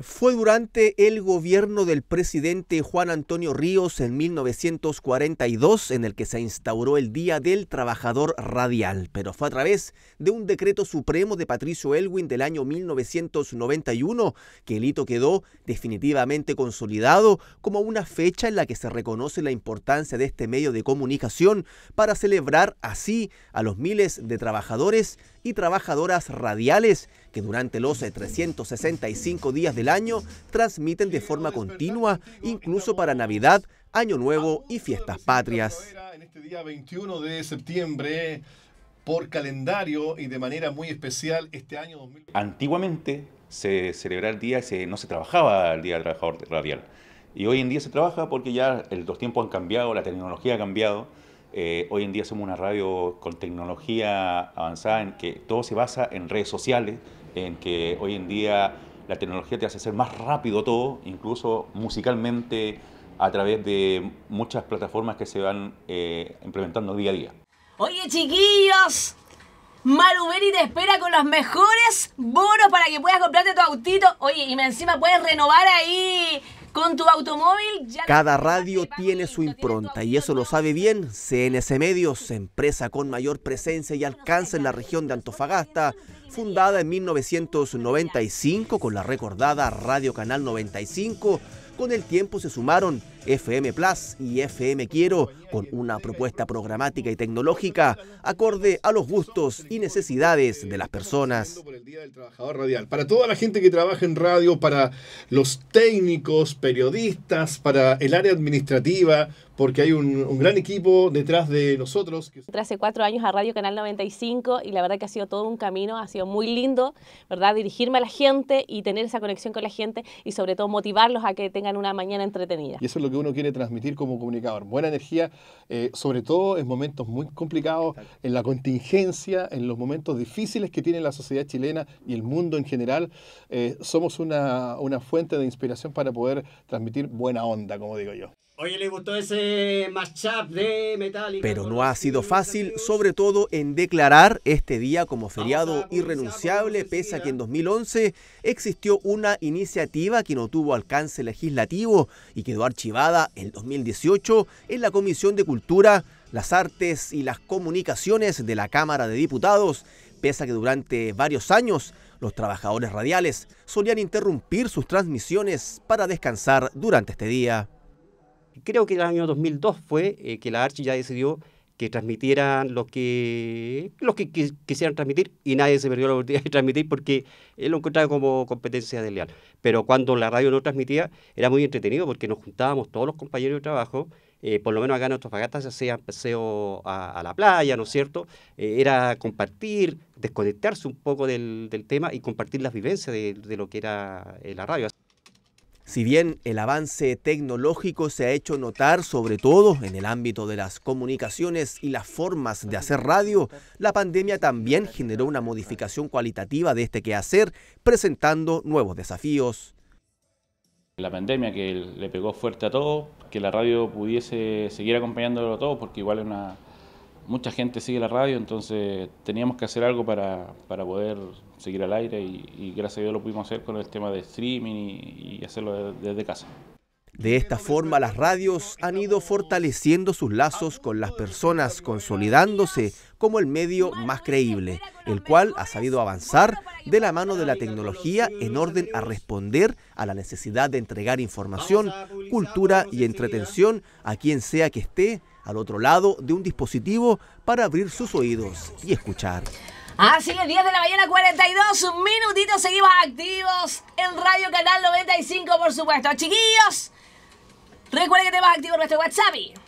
fue durante el gobierno del presidente Juan Antonio Ríos en 1942 en el que se instauró el Día del Trabajador Radial, pero fue a través de un decreto supremo de Patricio Elwin del año 1991 que el hito quedó definitivamente consolidado como una fecha en la que se reconoce la importancia de este medio de comunicación para celebrar así a los miles de trabajadores y trabajadoras radiales que durante los 365 días del año transmiten de forma continua, incluso para Navidad, Año Nuevo y fiestas patrias. En este día 21 de septiembre, por calendario y de manera muy especial, este año Antiguamente se celebraba el día, no se trabajaba el Día del Trabajador Radial. Y hoy en día se trabaja porque ya los tiempos han cambiado, la tecnología ha cambiado. Eh, hoy en día somos una radio con tecnología avanzada en que todo se basa en redes sociales, en que hoy en día la tecnología te hace ser más rápido todo, incluso musicalmente a través de muchas plataformas que se van eh, implementando día a día. Oye chiquillos, Maruberi te espera con los mejores bonos para que puedas comprarte tu autito. Oye, y encima puedes renovar ahí con tu automóvil Cada radio tiene su impronta y eso lo sabe bien CNC Medios, empresa con mayor presencia y alcance en la región de Antofagasta, fundada en 1995 con la recordada Radio Canal 95 con el tiempo se sumaron FM Plus y FM Quiero con una propuesta programática y tecnológica acorde a los gustos y necesidades de las personas. Radial. Para toda la gente que trabaja en radio, para los técnicos, periodistas, para el área administrativa, porque hay un, gran equipo detrás de nosotros. Entré hace cuatro años a Radio Canal 95 y la verdad que ha sido todo un camino, ha sido muy lindo, ¿verdad? Dirigirme a la gente y tener esa conexión con la gente y sobre todo motivarlos a que tengan una mañana entretenida. Y eso es lo que uno quiere transmitir como comunicador, buena energía, eh, sobre todo en momentos muy complicados, en la contingencia, en los momentos difíciles que tiene la sociedad chilena y el mundo en general. Eh, somos una fuente de inspiración para poder transmitir buena onda, como digo yo. Oye, le gustó ese de Metallica. Pero no ha sido fácil, sobre todo en declarar este día como feriado irrenunciable, pese a ¿eh? que en 2011 existió una iniciativa que no tuvo alcance legislativo y quedó archivada en 2018 en la Comisión de Cultura, las Artes y las Comunicaciones de la Cámara de Diputados, pese a que durante varios años los trabajadores radiales solían interrumpir sus transmisiones para descansar durante este día creo que el año 2002 fue eh, que la ARCHI ya decidió que transmitieran los que los que, quisieran transmitir y nadie se perdió la oportunidad de transmitir porque él lo encontraba como competencia desleal. Pero cuando la radio no transmitía era muy entretenido porque nos juntábamos todos los compañeros de trabajo, eh, por lo menos acá en Antofagasta se hacía paseo a, la playa, ¿no es cierto? Eh, era compartir, desconectarse un poco del, del, tema y compartir las vivencias de, de lo que era la radio. Si bien el avance tecnológico se ha hecho notar sobre todo en el ámbito de las comunicaciones y las formas de hacer radio, la pandemia también generó una modificación cualitativa de este quehacer, presentando nuevos desafíos. La pandemia que le pegó fuerte a todo, que la radio pudiese seguir acompañándolo a todos, porque igual es una, mucha gente sigue la radio, entonces teníamos que hacer algo para, para poder seguir al aire y, gracias a Dios lo pudimos hacer con el tema de streaming y, hacerlo desde casa. De esta forma, las radios han ido fortaleciendo sus lazos con las personas, consolidándose como el medio más creíble, el cual ha sabido avanzar de la mano de la tecnología en orden a responder a la necesidad de entregar información, cultura y entretención a quien sea que esté al otro lado de un dispositivo para abrir sus oídos y escuchar. Así es, 10 de la mañana, 42 minutitos, seguimos activos en Radio Canal 95, por supuesto. Chiquillos, Recuerda que te vas a activar nuestro WhatsApp. y...